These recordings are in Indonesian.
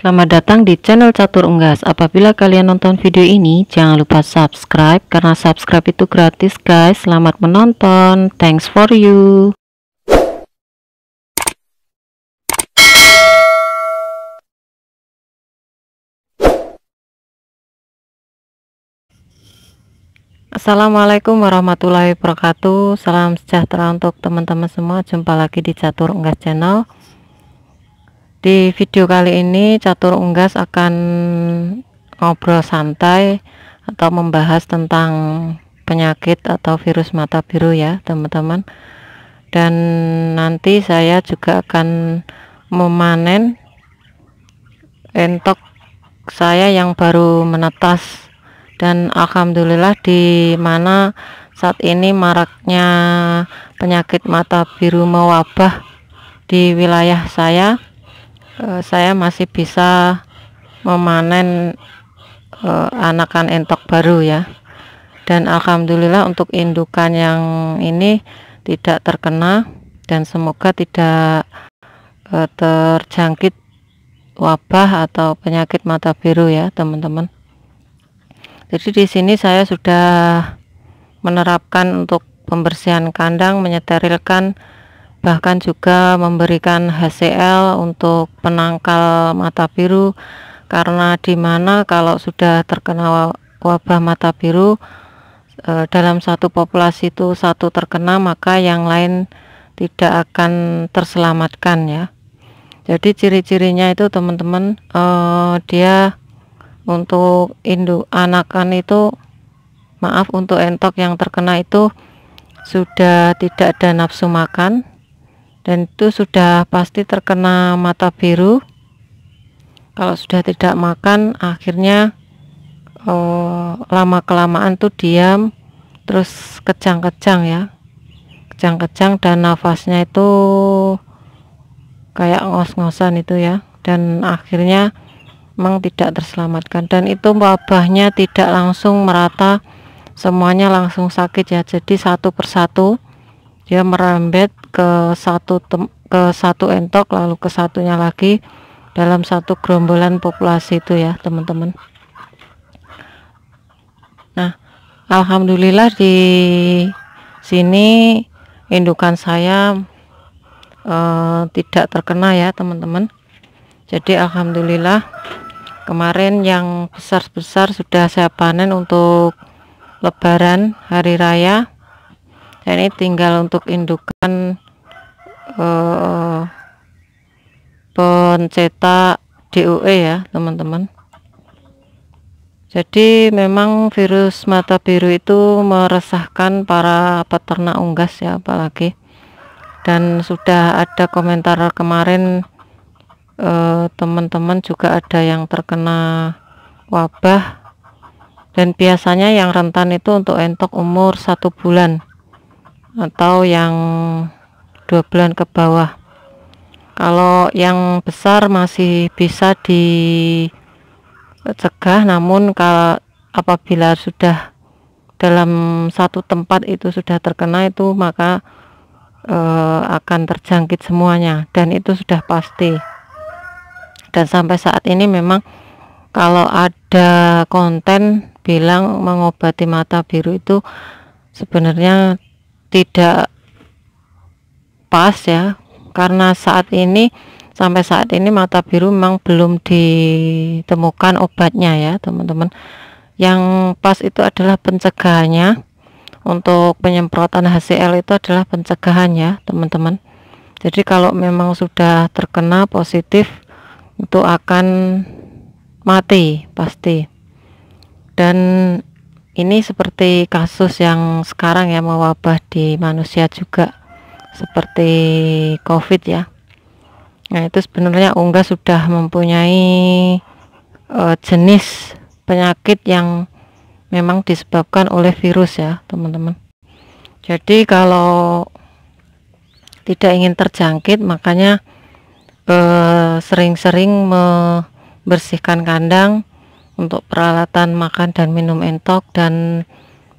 Selamat datang di channel Catur Unggas. Apabila kalian nonton video ini, jangan lupa subscribe karena subscribe itu gratis, guys. Selamat menonton. Thanks for you. Assalamualaikum warahmatullahi wabarakatuh Salam sejahtera untuk teman-teman semua Jumpa lagi di Catur Unggas Channel di video kali ini Catur Unggas akan ngobrol santai atau membahas tentang penyakit atau virus mata biru ya teman-teman dan nanti saya juga akan memanen entok saya yang baru menetas dan alhamdulillah di mana saat ini maraknya penyakit mata biru mewabah di wilayah saya Eh, saya masih bisa memanen uh, anakan entok baru ya dan alhamdulillah untuk indukan yang ini tidak terkena dan semoga tidak uh, terjangkit wabah atau penyakit mata biru ya teman-teman jadi di sini saya sudah menerapkan untuk pembersihan kandang menyeterilkan bahkan juga memberikan HCl untuk penangkal mata biru karena di mana kalau sudah terkena wabah mata biru e, dalam satu populasi itu satu terkena maka yang lain tidak akan terselamatkan ya jadi ciri-cirinya itu teman-teman e, dia untuk induk anakan itu maaf untuk entok yang terkena itu sudah tidak ada nafsu makan dan itu sudah pasti terkena mata biru kalau sudah tidak makan akhirnya eh, lama kelamaan tuh diam terus kejang-kejang ya kejang-kejang dan nafasnya itu kayak ngos-ngosan itu ya dan akhirnya memang tidak terselamatkan dan itu wabahnya tidak langsung merata semuanya langsung sakit ya jadi satu persatu dia merambet ke satu tem ke satu entok lalu ke satunya lagi dalam satu gerombolan populasi itu ya teman-teman nah Alhamdulillah di sini indukan saya eh, tidak terkena ya teman-teman jadi Alhamdulillah kemarin yang besar-besar sudah saya panen untuk lebaran hari raya dan ini tinggal untuk indukan uh, pencetak DOE ya teman-teman jadi memang virus mata biru itu meresahkan para peternak unggas ya apalagi dan sudah ada komentar kemarin eh, teman-teman eh, juga ada yang terkena wabah dan biasanya yang rentan itu untuk entok umur satu bulan atau yang dua bulan ke bawah kalau yang besar masih bisa dicegah namun kalau apabila sudah dalam satu tempat itu sudah terkena itu maka e, akan terjangkit semuanya dan itu sudah pasti dan sampai saat ini memang kalau ada konten bilang mengobati mata biru itu sebenarnya tidak pas ya karena saat ini sampai saat ini mata biru memang belum ditemukan obatnya ya teman-teman yang pas itu adalah pencegahannya untuk penyemprotan HCL itu adalah pencegahan ya teman-teman jadi kalau memang sudah terkena positif itu akan mati pasti dan ini seperti kasus yang sekarang ya mewabah di manusia juga seperti covid ya nah itu sebenarnya unggas sudah mempunyai uh, jenis penyakit yang memang disebabkan oleh virus ya teman-teman jadi kalau tidak ingin terjangkit makanya eh, sering-sering membersihkan kandang untuk peralatan makan dan minum entok dan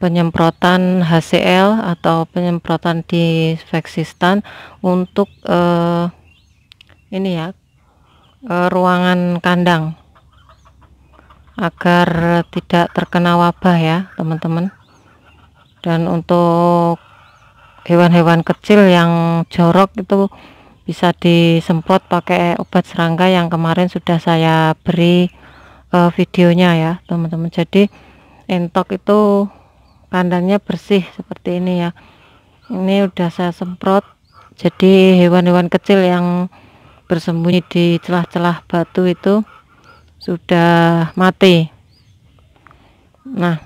penyemprotan HCl atau penyemprotan disinfektan untuk uh, ini ya uh, ruangan kandang agar tidak terkena wabah ya teman-teman dan untuk hewan-hewan kecil yang jorok itu bisa disemprot pakai obat serangga yang kemarin sudah saya beri uh, videonya ya teman-teman jadi entok itu kandangnya bersih seperti ini ya ini udah saya semprot jadi hewan-hewan kecil yang bersembunyi di celah-celah batu itu sudah mati nah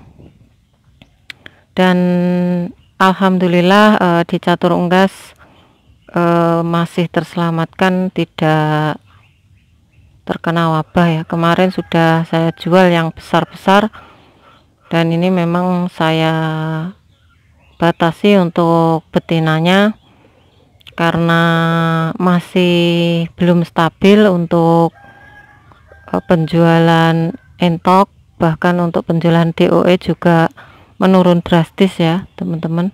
dan Alhamdulillah uh, di catur unggas uh, masih terselamatkan tidak terkena wabah ya kemarin sudah saya jual yang besar-besar dan ini memang saya batasi untuk betinanya karena masih belum stabil untuk e, penjualan entok bahkan untuk penjualan DOE juga menurun drastis ya teman-teman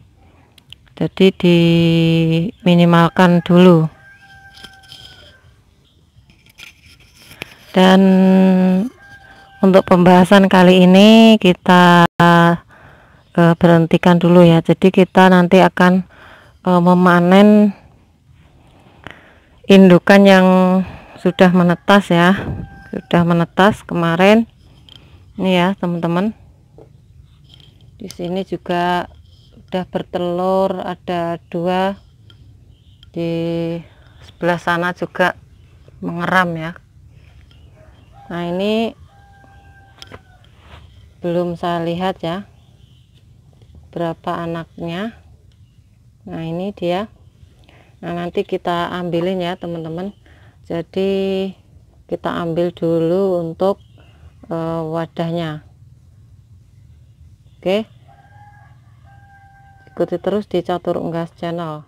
jadi diminimalkan dulu dan untuk pembahasan kali ini kita uh, berhentikan dulu ya jadi kita nanti akan uh, memanen indukan yang sudah menetas ya sudah menetas kemarin ini ya teman-teman di sini juga sudah bertelur ada dua di sebelah sana juga mengeram ya nah ini belum saya lihat ya berapa anaknya nah ini dia nah nanti kita ambilin ya teman-teman jadi kita ambil dulu untuk uh, wadahnya oke ikuti terus di catur unggas channel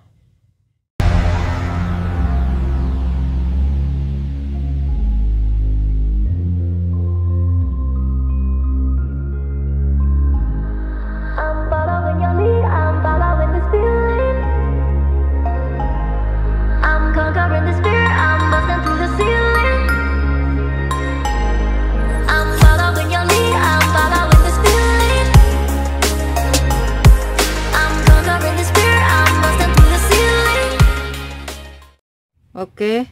oke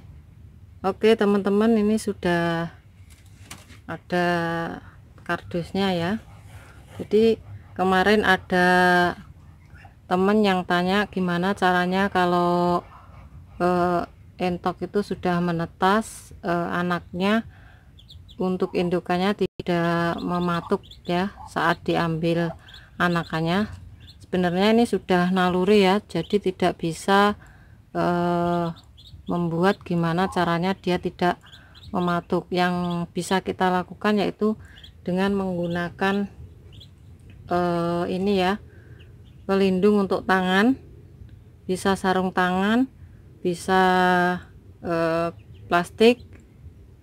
oke teman-teman ini sudah ada kardusnya ya jadi kemarin ada teman yang tanya gimana caranya kalau eh, entok itu sudah menetas eh, anaknya untuk indukannya tidak mematuk ya saat diambil anakannya sebenarnya ini sudah naluri ya jadi tidak bisa eh, membuat gimana caranya dia tidak mematuk yang bisa kita lakukan yaitu dengan menggunakan eh, ini ya pelindung untuk tangan bisa sarung tangan bisa eh, plastik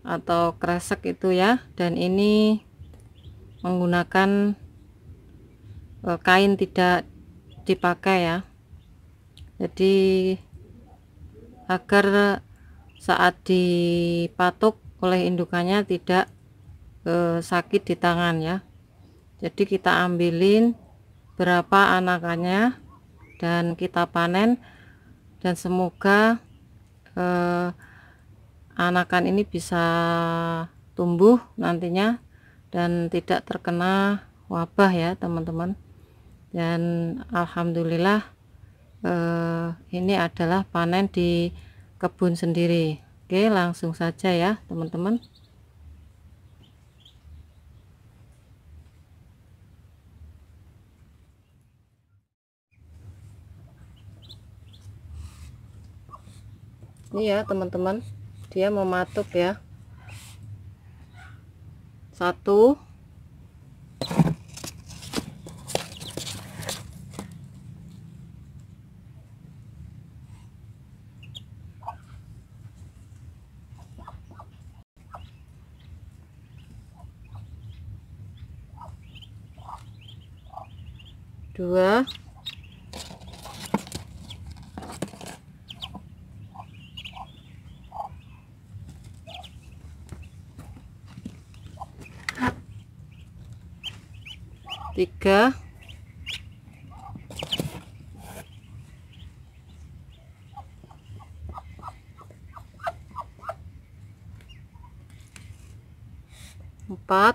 atau kresek itu ya dan ini menggunakan eh, kain tidak dipakai ya jadi agar saat dipatuk oleh indukannya tidak eh, sakit di tangan ya jadi kita ambilin berapa anakannya dan kita panen dan semoga eh, anakan ini bisa tumbuh nantinya dan tidak terkena wabah ya teman-teman dan Alhamdulillah eh, ini adalah panen di kebun sendiri Oke langsung saja ya teman-teman ini ya teman-teman dia mematuk ya satu dua tiga empat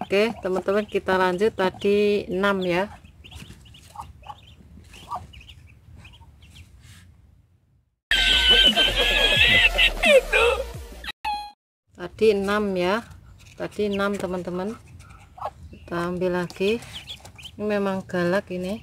Oke teman-teman kita lanjut tadi 6 ya. ya tadi 6 ya tadi 6 teman-teman kita ambil lagi ini memang galak ini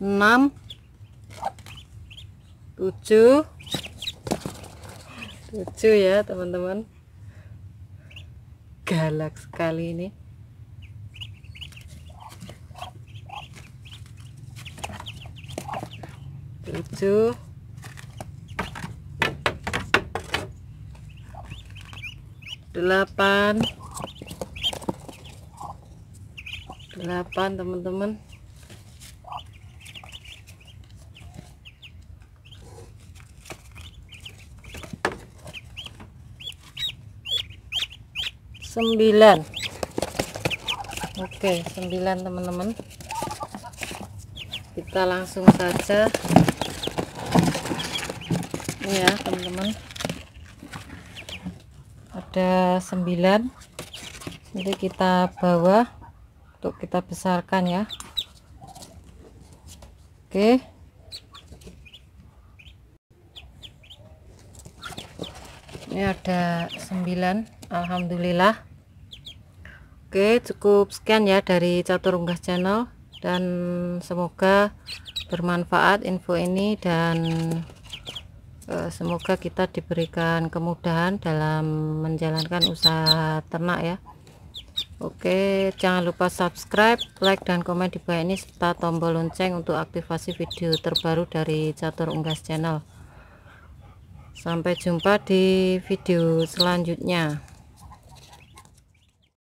6 7 7 ya teman-teman galak sekali ini tujuh delapan delapan teman-teman 9 oke 9 teman-teman kita langsung saja ini ya teman-teman ada 9 jadi kita bawa untuk kita besarkan ya oke ini ada 9 Alhamdulillah Oke cukup sekian ya dari catur unggas channel dan semoga bermanfaat info ini dan eh, semoga kita diberikan kemudahan dalam menjalankan usaha ternak ya Oke jangan lupa subscribe like dan komen di bawah ini serta tombol lonceng untuk aktivasi video terbaru dari catur unggas channel Sampai jumpa di video selanjutnya.